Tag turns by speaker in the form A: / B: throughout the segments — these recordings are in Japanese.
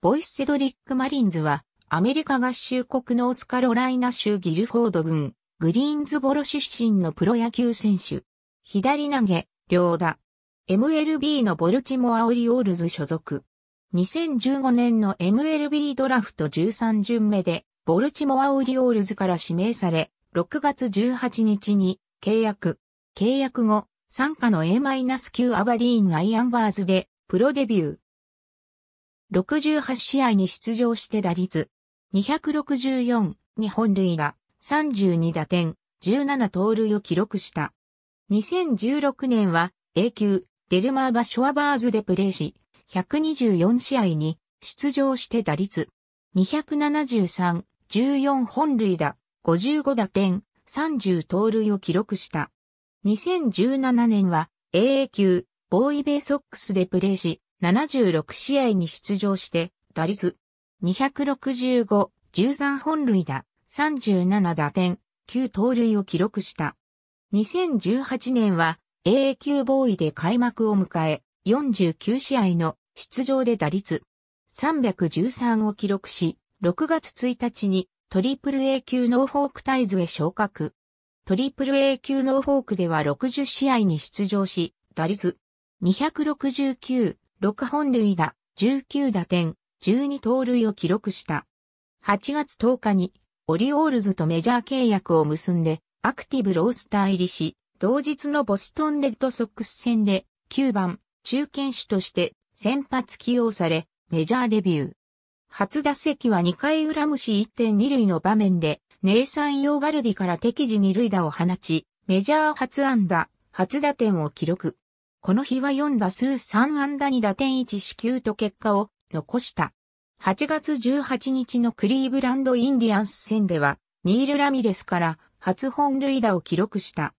A: ボイスセドリック・マリンズは、アメリカ合衆国ノースカロライナ州ギルフォード郡、グリーンズボロ出身のプロ野球選手。左投げ、両打。MLB のボルチモアオリオールズ所属。2015年の MLB ドラフト13巡目で、ボルチモアオリオールズから指名され、6月18日に契約。契約後、参加の A-9 アバディーン・アイアンバーズで、プロデビュー。68試合に出場して打率264に本塁打32打点17盗塁を記録した。2016年は A 級デルマーバ・ショアバーズでプレーし、124試合に出場して打率273、14本塁打、55打点、30盗塁を記録した。2017年は AA 級ボーイベイソックスでプレーし、76試合に出場して、打率265、13本塁打、37打点、9盗塁を記録した。2018年は AA 級ボーイで開幕を迎え、49試合の出場で打率313を記録し、6月1日にトリプル A 級ノーフォークタイズへ昇格。トリプル A 級ノーフォークでは60試合に出場し、打率269、6本塁打、19打点、12盗塁を記録した。8月10日にオリオールズとメジャー契約を結んでアクティブロースター入りし、同日のボストンレッドソックス戦で9番中堅手として先発起用されメジャーデビュー。初打席は2回裏虫1.2塁の場面でネイサン・ヨーバルディから敵時2塁打を放ち、メジャー初安打、初打点を記録。この日は4打数3安打2打点1四球と結果を残した。8月18日のクリーブランドインディアンス戦では、ニール・ラミレスから初本塁打を記録した。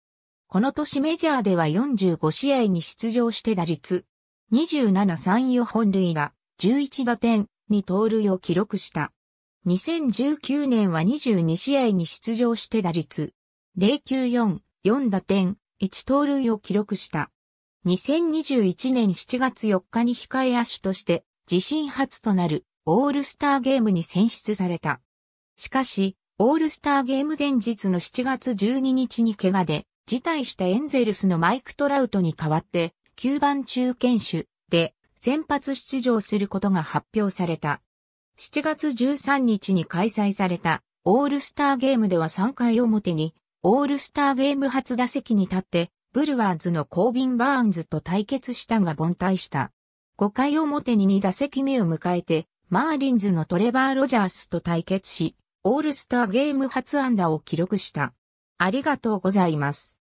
A: この年メジャーでは45試合に出場して打率、27-34本塁打、11打点、に盗塁を記録した。2019年は22試合に出場して打率、094、4打点、1盗塁を記録した。2021年7月4日に控え足として自身初となるオールスターゲームに選出された。しかし、オールスターゲーム前日の7月12日に怪我で辞退したエンゼルスのマイク・トラウトに代わって9番中堅手で先発出場することが発表された。7月13日に開催されたオールスターゲームでは3回表にオールスターゲーム初打席に立ってブルワーズのコービン・バーンズと対決したが凡退した。5回表に2打席目を迎えて、マーリンズのトレバー・ロジャースと対決し、オールスターゲーム初安打を記録した。ありがとうございます。